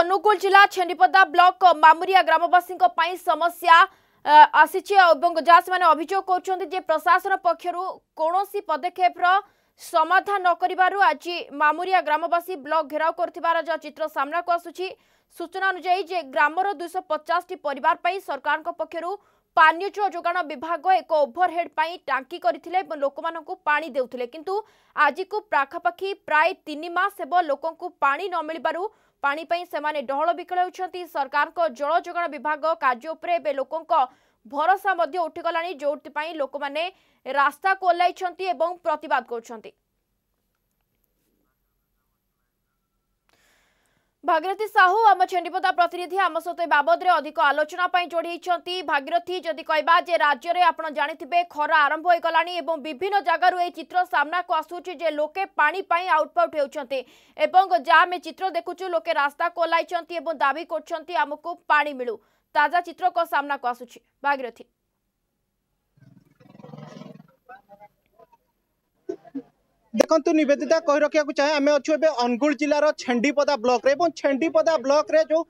ଅନୁଗୁଳ ଜିଲ୍ଲା ଛେଣ୍ଡିପଦା ବ୍ଲକ ମାମୁରିଆ ଗ୍ରାମବାସୀଙ୍କ ପାଇଁ ସମସ୍ୟା ଆସିଛି ଏବଂ ଯାହା ସେମାନେ ଅଭିଯୋଗ କରୁଛନ୍ତି ଯେ ପ୍ରଶାସନ ପକ୍ଷରୁ କୌଣସି ପଦକ୍ଷେପର ସମାଧାନ ନ କରିବାରୁ ଆଜି ମାମୁରିଆ ଗ୍ରାମବାସୀ ବ୍ଲକ ଘେରାଉ କରିଥିବାର ଯାହା ଚିତ୍ର ସାମ୍ନାକୁ ଆସୁଛି ସୂଚନା ଅନୁଯାୟୀ ଯେ ଗ୍ରାମର ଦୁଇଶହ ପଚାଶଟି ପରିବାର ପାଇଁ ସରକାରଙ୍କ ପକ୍ଷରୁ ପାନୀୟ ଜଳ ଯୋଗାଣ ବିଭାଗ ଏକ ଓଭରହେଡ୍ ପାଇଁ ଟାଙ୍କି କରିଥିଲେ ଏବଂ ଲୋକମାନଙ୍କୁ ପାଣି ଦେଉଥିଲେ କିନ୍ତୁ ଆଜିକୁ ପାଖାପାଖି ପ୍ରାୟ ତିନି ମାସ ହେବ ଲୋକଙ୍କୁ ପାଣି ନ ମିଳିବାରୁ ପାଣି ପାଇଁ ସେମାନେ ଡହଳ ବିକଳ ହେଉଛନ୍ତି ସରକାରଙ୍କ ଜଳ ଯୋଗାଣ ବିଭାଗ କାର୍ଯ୍ୟ ଉପରେ ଏବେ ଲୋକଙ୍କ ଭରସା ମଧ୍ୟ ଉଠିଗଲାଣି ଯେଉଁଥିପାଇଁ ଲୋକମାନେ ରାସ୍ତାକୁ ଓହ୍ଲାଇଛନ୍ତି ଏବଂ ପ୍ରତିବାଦ କରୁଛନ୍ତି ভাগীরথী সাহু আম ছেন্ডিপদা প্রতিনিধি আম সহ এ বাবদরে অধিক আলোচনা যোড়াইছেন ভাগীরথী যদি কহবা যে রাজ্যের আপনার জাঁথিবে খরা আরম্ভ হয়ে গলানি এবং বিভিন্ন জায়গার এই চিত্র সামনাকু আসুচি যে লোকে পাঁচ আউটপাউট হচ্ছেন এবং যা আমি চিত্র দেখুছু লোকে রাস্তা কোলাইছেন এবং দাবি করছেন আমি পাঁচ মিলু তাজা চিত্র সামনাকু আসুচি ভাগীরথী देखो नवेदिता कही रखा चाहे आम अच्छे अनुगु जिलार छेपदा ब्लक छेपदा ब्लक जो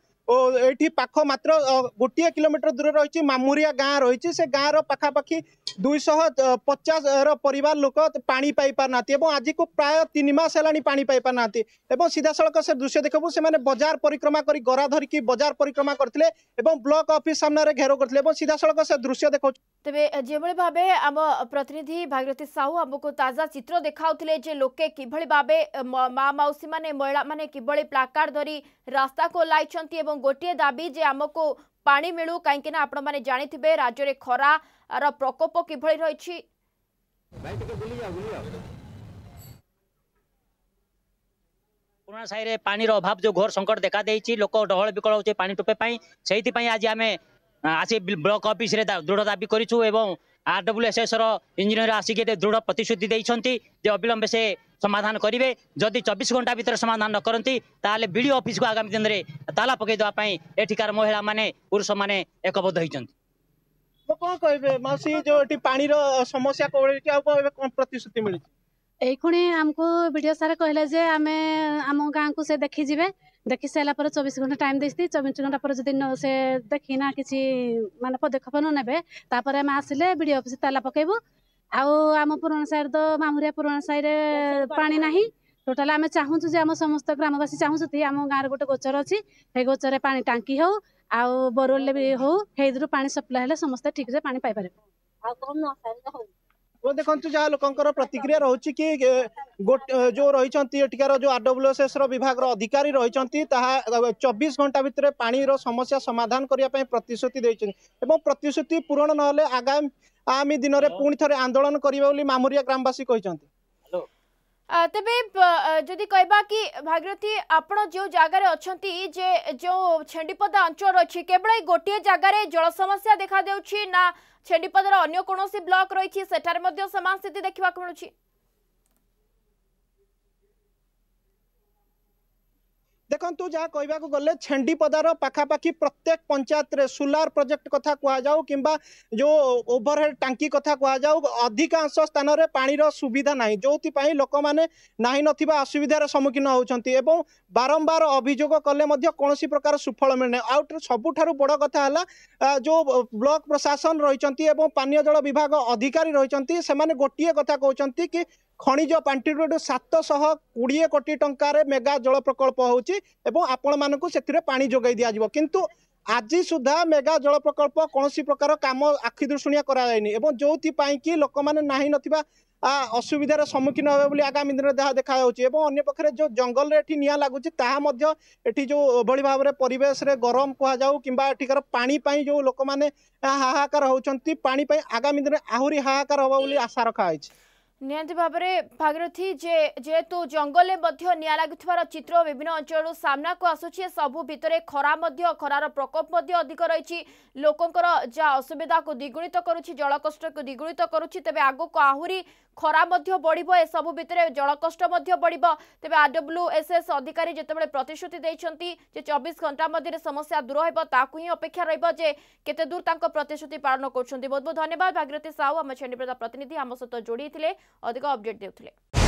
ये पाख मात्र गोटे किलोमीटर दूर रही मामुरी गाँ रही से गाँव रखापाखि दुईश पचास रिवार लोक पा ना आज को प्राय तीन मस है पा ना सीधा सड़क से दृश्य देखू से बजार परिक्रमा कर गरा धरिकी बजार परिक्रमा करते ब्लक अफिस्मे घेर करते सीधा सड़क से दृश्य देखा ତେବେ ଯେଭଳି ଭାବେ ଆମ ପ୍ରତିନିଧି ଭାଗୀରଥୀ ସାହୁ ଆମକୁ ତାଜା ଚିତ୍ର ଦେଖାଉଥିଲେ ଯେ ଲୋକେ କିଭଳି ଭାବେ ମା ମାଉସୀମାନେ ମହିଳାମାନେ କିଭଳି ପ୍ଲାକାର୍ଡ ଧରି ରାସ୍ତାକୁ ଓହ୍ଲାଇଛନ୍ତି ଏବଂ ଗୋଟିଏ ଦାବି ଯେ ଆମକୁ ପାଣି ମିଳୁ କାହିଁକିନା ଆପଣମାନେ ଜାଣିଥିବେ ରାଜ୍ୟରେ ଖରାର ପ୍ରକୋପ କିଭଳି ରହିଛି ପୁରୁଣା ସାହିରେ ପାଣିର ଅଭାବ ଯେଉଁ ଘୋର ସଙ୍କଟ ଦେଖାଦେଇଛି ଲୋକ ଡହଳ ବିକଳ ହେଉଛି ପାଣି ଟୋପେ ପାଇଁ ସେଇଥିପାଇଁ ଆଜି ଆମେ আসি ব্লক অফিসে দৃঢ় দাবি করছু এবং আরডব্লুএসএসর ইঞ্জিনিয়র আসিকি এতে দৃঢ় প্রতিশ্রুতি দিয়েছেন যে অবিলম্বে সে সমাধান করবে যদি চব্বিশ ঘণ্টা ভিতরে সমাধান নকরতে তাহলে বিডিও অফিসকে আগামী দিনের তালা পকাই দেওয়া এঠিকার মহিলা মানে পুরুষ মানে একবদ্ধ হয়েছেন কম কে মাসি যে পাঁচ সমস্যা কোভাবে কম প্রতিশ্রুতি মিলছে ଏଇକ୍ଷଣି ଆମକୁ ବିଡ଼ିଓ ସାର୍ କହିଲେ ଯେ ଆମେ ଆମ ଗାଁକୁ ସେ ଦେଖିଯିବେ ଦେଖି ସାରିଲା ପରେ ଚବିଶ ଘଣ୍ଟା ଟାଇମ୍ ଦେଇଛି ଚବିଶ ଘଣ୍ଟା ପରେ ଯଦି ସେ ଦେଖିନା କିଛି ମାନେ ପଦକ୍ଷେପ ନ ନେବେ ତାପରେ ଆମେ ଆସିଲେ ବିଡ଼ିଓ ଅଫିସ ତାଲା ପକେଇବୁ ଆଉ ଆମ ପୁରୁଣା ସାହିରେ ତ ମାମୁରିଆ ପୁରୁଣା ସାହିରେ ପାଣି ନାହିଁ ଟୋଟାଲ ଆମେ ଚାହୁଁଛୁ ଯେ ଆମ ସମସ୍ତ ଗ୍ରାମବାସୀ ଚାହୁଁଛନ୍ତି ଆମ ଗାଁରେ ଗୋଟେ ଗୋଚର ଅଛି ସେଇ ଗୋଚରରେ ପାଣି ଟାଙ୍କି ହଉ ଆଉ ବୋରୱେଲରେ ବି ହଉ ସେଇଥିରୁ ପାଣି ସପ୍ଲାଏ ହେଲେ ସମସ୍ତେ ଠିକ୍ରେ ପାଣି ପାଇପାରିବେ ଆଉ କଣ ନ ହଉ ଏବଂ ଦେଖନ୍ତୁ ଯାହା ଲୋକଙ୍କର ପ୍ରତିକ୍ରିୟା ରହୁଛି କି ଯୋଉ ରହିଛନ୍ତି ଏଠିକାର ଯୋଉ ଆରଡବ୍ଲ୍ୟୁଏସ୍ଏସ୍ ର ବିଭାଗର ଅଧିକାରୀ ରହିଛନ୍ତି ତାହା ଚବିଶ ଘଣ୍ଟା ଭିତରେ ପାଣିର ସମସ୍ୟା ସମାଧାନ କରିବା ପାଇଁ ପ୍ରତିଶ୍ରୁତି ଦେଇଛନ୍ତି ଏବଂ ପ୍ରତିଶ୍ରୁତି ପୂରଣ ନହେଲେ ଆଗାମୀ ଆଗାମୀ ଦିନରେ ପୁଣି ଥରେ ଆନ୍ଦୋଳନ କରିବେ ବୋଲି ମାମୁରିଆ ଗ୍ରାମବାସୀ କହିଛନ୍ତି ତେବେ ଯଦି କହିବା କି ଭାଗୀରଥୀ ଆପଣ ଯେଉଁ ଜାଗାରେ ଅଛନ୍ତି ଯେ ଯେଉଁ ଛେଣ୍ଡିପଦା ଅଞ୍ଚଳ ଅଛି କେବଳ ଏଇ ଗୋଟିଏ ଜାଗାରେ ଜଳ ସମସ୍ୟା ଦେଖାଦେଉଛି ନା ଛେଣ୍ଡିପଦାର ଅନ୍ୟ କୌଣସି ବ୍ଲକ ରହିଛି ସେଠାରେ ମଧ୍ୟ ସମାନ ସ୍ଥିତି ଦେଖିବାକୁ ମିଳୁଛି দেখন্তু যা কইবাকু গলে ছেন্ডিপদার পাখাপাখি প্রত্যেক পঞ্চায়েতরে সোলার প্রজেক্ট কথা কুহযাও কিংবা যে ওভরহেড টাঙ্কি কথা কুহযাও অধিকাংশ স্থানরে পানির সুবিধা নাই যেপাই লোক মানে না নথিবা অসুবিধার সম্মুখীন হচ্ছেন এবং বারম্বার অভিযোগ কলে মধ্য কোণী প্রকার সুফল মিলে না আউট সবুঠার বড় কথা হল যে ব্লক প্রশাসন রয়েছেন এবং পানীয় জল বিভাগ অধিকারী রয়েছেন সে গোটিয়ে কথা কৌঁচ কি খনিজ ପାଣ୍ଠିରୁ ସାତଶହ କୋଡ଼ିଏ କୋଟି ଟଙ୍କାରେ ମେଗା ଜଳ ପ୍ରକଳ୍ପ ହେଉଛି ଏବଂ ଆପଣମାନଙ୍କୁ ସେଥିରେ ପାଣି ଯୋଗାଇ ଦିଆଯିବ କିନ୍ତୁ ଆଜି ସୁଦ୍ଧା ମେଗା ଜଳ ପ୍ରକଳ୍ପ କୌଣସି ପ୍ରକାର କାମ ଆଖି ଦୃଶୁଣିଆ କରାଯାଇନି ଏବଂ ଯେଉଁଥିପାଇଁ କି ଲୋକମାନେ ନାହିଁ ନଥିବା ଅସୁବିଧାର ସମ୍ମୁଖୀନ ହେବେ ବୋଲି ଆଗାମୀ ଦିନରେ ତାହା ଦେଖାଯାଉଛି ଏବଂ ଅନ୍ୟ ପକ୍ଷରେ ଯେଉଁ ଜଙ୍ଗଲରେ ଏଠି ନିଆଁ ଲାଗୁଛି ତାହା ମଧ୍ୟ ଏଠି ଯେଉଁ ଭଳି ଭାବରେ ପରିବେଶରେ ଗରମ କୁହାଯାଉ କିମ୍ବା ଏଠିକାର ପାଣି ପାଇଁ ଯେଉଁ ଲୋକମାନେ ହାହାକାର ହେଉଛନ୍ତି ପାଣି ପାଇଁ ଆଗାମୀ ଦିନରେ ଆହୁରି ହାହାକାର ହେବ ବୋଲି ଆଶା ରଖାଯାଇଛି ନିହାତି ଭାବରେ ଭାଗୀରଥୀ ଯେ ଯେହେତୁ ଜଙ୍ଗଲରେ ମଧ୍ୟ ନିଆଁ ଲାଗୁଥିବାର ଚିତ୍ର ବିଭିନ୍ନ ଅଞ୍ଚଳରୁ ସାମ୍ନାକୁ ଆସୁଛି ସବୁ ଭିତରେ ଖରା ମଧ୍ୟ ଖରାର ପ୍ରକୋପ ମଧ୍ୟ ଅଧିକ ରହିଛି ଲୋକଙ୍କର ଯାହା ଅସୁବିଧାକୁ ଦ୍ୱିଗୁଣିତ କରୁଛି ଜଳକଷ୍ଟକୁ ଦ୍ୱିଗୁଣିତ କରୁଛି ତେବେ ଆଗକୁ ଆହୁରି ଖରା ମଧ୍ୟ ବଢ଼ିବ ଏସବୁ ଭିତରେ ଜଳକଷ୍ଟ ମଧ୍ୟ ବଢ଼ିବ ତେବେ ଆର୍ଡବ୍ଲ୍ୟୁଏସ୍ଏସ୍ ଅଧିକାରୀ ଯେତେବେଳେ ପ୍ରତିଶ୍ରୁତି ଦେଇଛନ୍ତି ଯେ ଚବିଶ ଘଣ୍ଟା ମଧ୍ୟରେ ସମସ୍ୟା ଦୂର ହେବ ତାକୁ ହିଁ ଅପେକ୍ଷା ରହିବ ଯେ କେତେ ଦୂର ତାଙ୍କ ପ୍ରତିଶ୍ରୁତି ପାଳନ କରୁଛନ୍ତି ବହୁତ ବହୁତ ଧନ୍ୟବାଦ ଭାଗୀରଥୀ ସାହୁ ଆମ ଛେଣ୍ଡିପ୍ରଦା ପ୍ରତିନିଧି ଆମ ସହିତ ଯୋଡ଼ି ହେଇଥିଲେ ଅଧିକ ଅପଡେଟ୍ ଦେଉଥିଲେ